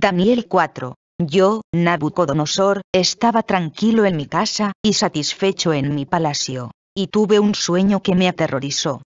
Daniel 4. Yo, Nabucodonosor, estaba tranquilo en mi casa, y satisfecho en mi palacio, y tuve un sueño que me aterrorizó.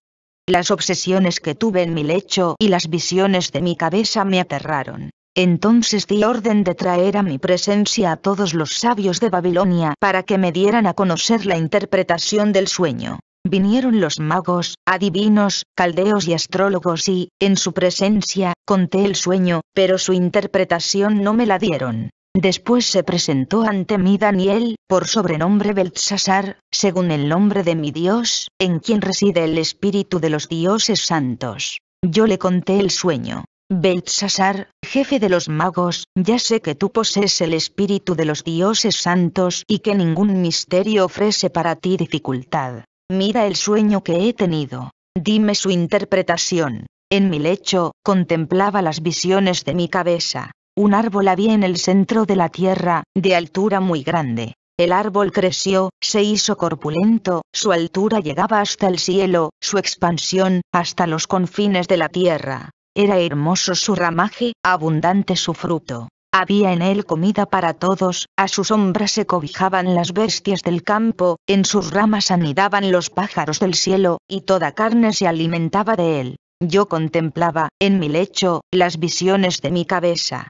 Las obsesiones que tuve en mi lecho y las visiones de mi cabeza me aterraron. Entonces di orden de traer a mi presencia a todos los sabios de Babilonia para que me dieran a conocer la interpretación del sueño. Vinieron los magos, adivinos, caldeos y astrólogos y, en su presencia, conté el sueño, pero su interpretación no me la dieron. Después se presentó ante mí Daniel, por sobrenombre Belsasar, según el nombre de mi Dios, en quien reside el espíritu de los dioses santos. Yo le conté el sueño. Belsasar, jefe de los magos, ya sé que tú posees el espíritu de los dioses santos y que ningún misterio ofrece para ti dificultad mira el sueño que he tenido, dime su interpretación. En mi lecho, contemplaba las visiones de mi cabeza. Un árbol había en el centro de la tierra, de altura muy grande. El árbol creció, se hizo corpulento, su altura llegaba hasta el cielo, su expansión, hasta los confines de la tierra. Era hermoso su ramaje, abundante su fruto. Había en él comida para todos, a su sombra se cobijaban las bestias del campo, en sus ramas anidaban los pájaros del cielo, y toda carne se alimentaba de él. Yo contemplaba, en mi lecho, las visiones de mi cabeza.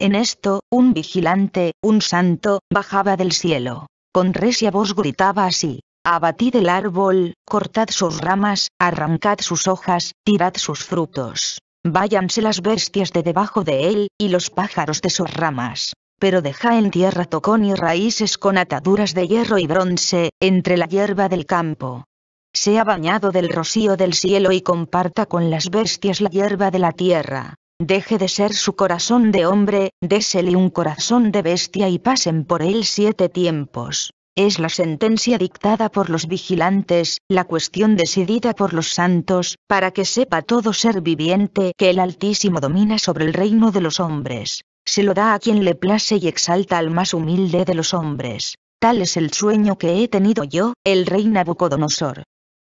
En esto, un vigilante, un santo, bajaba del cielo. Con recia voz gritaba así. Abatid el árbol, cortad sus ramas, arrancad sus hojas, tirad sus frutos Váyanse las bestias de debajo de él, y los pájaros de sus ramas. Pero deja en tierra tocón y raíces con ataduras de hierro y bronce, entre la hierba del campo. Sea bañado del rocío del cielo y comparta con las bestias la hierba de la tierra. Deje de ser su corazón de hombre, désele un corazón de bestia y pasen por él siete tiempos. Es la sentencia dictada por los vigilantes, la cuestión decidida por los santos, para que sepa todo ser viviente que el Altísimo domina sobre el reino de los hombres. Se lo da a quien le place y exalta al más humilde de los hombres. Tal es el sueño que he tenido yo, el rey Nabucodonosor.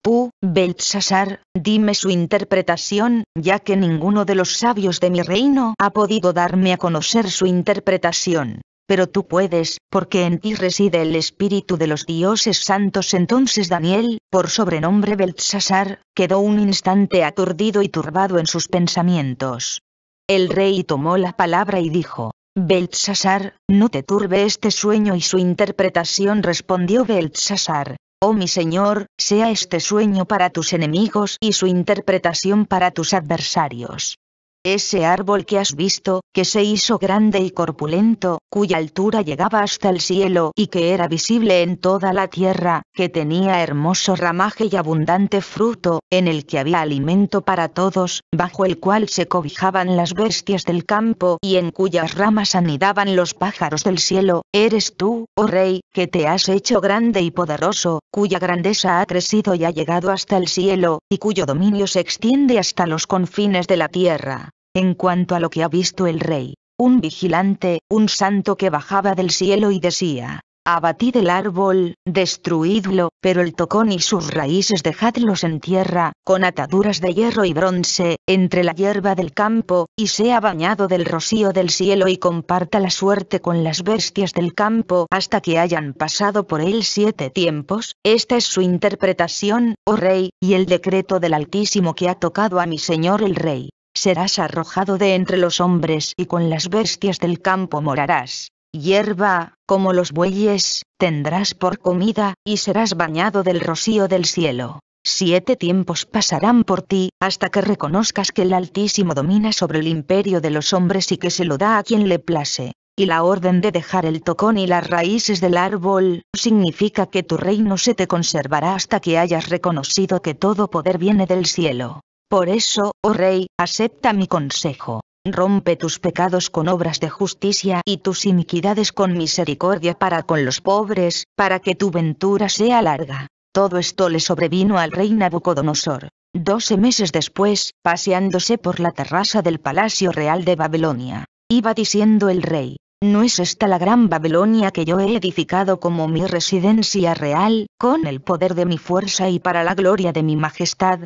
Tú, Belsasar, dime su interpretación, ya que ninguno de los sabios de mi reino ha podido darme a conocer su interpretación pero tú puedes, porque en ti reside el espíritu de los dioses santos. Entonces Daniel, por sobrenombre Belsasar, quedó un instante aturdido y turbado en sus pensamientos. El rey tomó la palabra y dijo, Belsasar, no te turbe este sueño y su interpretación respondió Belsasar. Oh mi señor, sea este sueño para tus enemigos y su interpretación para tus adversarios. Ese árbol que has visto, que se hizo grande y corpulento, cuya altura llegaba hasta el cielo y que era visible en toda la tierra, que tenía hermoso ramaje y abundante fruto, en el que había alimento para todos, bajo el cual se cobijaban las bestias del campo y en cuyas ramas anidaban los pájaros del cielo, eres tú, oh rey, que te has hecho grande y poderoso, cuya grandeza ha crecido y ha llegado hasta el cielo, y cuyo dominio se extiende hasta los confines de la tierra. En cuanto a lo que ha visto el rey, un vigilante, un santo que bajaba del cielo y decía, Abatid el árbol, destruidlo, pero el tocón y sus raíces dejadlos en tierra, con ataduras de hierro y bronce, entre la hierba del campo, y sea bañado del rocío del cielo y comparta la suerte con las bestias del campo hasta que hayan pasado por él siete tiempos, esta es su interpretación, oh rey, y el decreto del Altísimo que ha tocado a mi señor el rey serás arrojado de entre los hombres y con las bestias del campo morarás. Hierba, como los bueyes, tendrás por comida, y serás bañado del rocío del cielo. Siete tiempos pasarán por ti, hasta que reconozcas que el Altísimo domina sobre el imperio de los hombres y que se lo da a quien le place. Y la orden de dejar el tocón y las raíces del árbol, significa que tu reino se te conservará hasta que hayas reconocido que todo poder viene del cielo. Por eso, oh rey, acepta mi consejo. Rompe tus pecados con obras de justicia y tus iniquidades con misericordia para con los pobres, para que tu ventura sea larga. Todo esto le sobrevino al rey Nabucodonosor. Doce meses después, paseándose por la terraza del Palacio Real de Babilonia, iba diciendo el rey, ¿no es esta la gran Babilonia que yo he edificado como mi residencia real, con el poder de mi fuerza y para la gloria de mi majestad?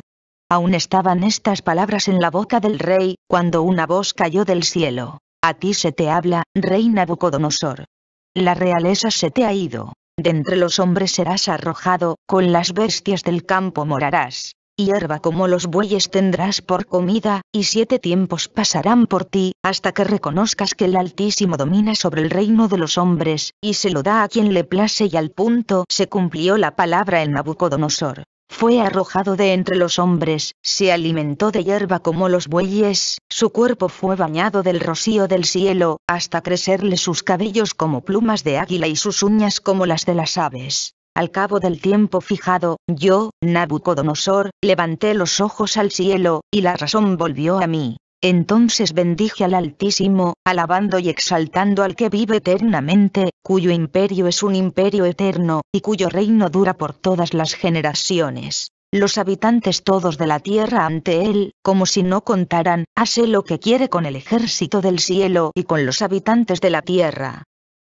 Aún estaban estas palabras en la boca del rey, cuando una voz cayó del cielo. A ti se te habla, rey Nabucodonosor. La realeza se te ha ido. De entre los hombres serás arrojado, con las bestias del campo morarás hierba como los bueyes tendrás por comida, y siete tiempos pasarán por ti, hasta que reconozcas que el Altísimo domina sobre el reino de los hombres, y se lo da a quien le place y al punto se cumplió la palabra en Nabucodonosor. Fue arrojado de entre los hombres, se alimentó de hierba como los bueyes, su cuerpo fue bañado del rocío del cielo, hasta crecerle sus cabellos como plumas de águila y sus uñas como las de las aves. Al cabo del tiempo fijado, yo, Nabucodonosor, levanté los ojos al cielo, y la razón volvió a mí. Entonces bendije al Altísimo, alabando y exaltando al que vive eternamente, cuyo imperio es un imperio eterno, y cuyo reino dura por todas las generaciones. Los habitantes todos de la tierra ante él, como si no contaran, hace lo que quiere con el ejército del cielo y con los habitantes de la tierra.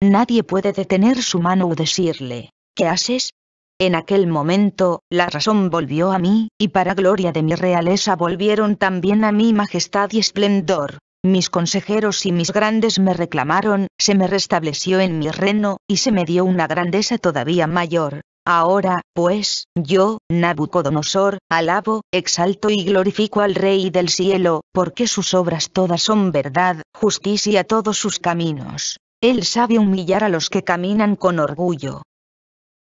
Nadie puede detener su mano o decirle, ¿Qué haces? En aquel momento, la razón volvió a mí, y para gloria de mi realeza volvieron también a mi majestad y esplendor. Mis consejeros y mis grandes me reclamaron, se me restableció en mi reino, y se me dio una grandeza todavía mayor. Ahora, pues, yo, Nabucodonosor, alabo, exalto y glorifico al Rey del cielo, porque sus obras todas son verdad, justicia todos sus caminos. Él sabe humillar a los que caminan con orgullo.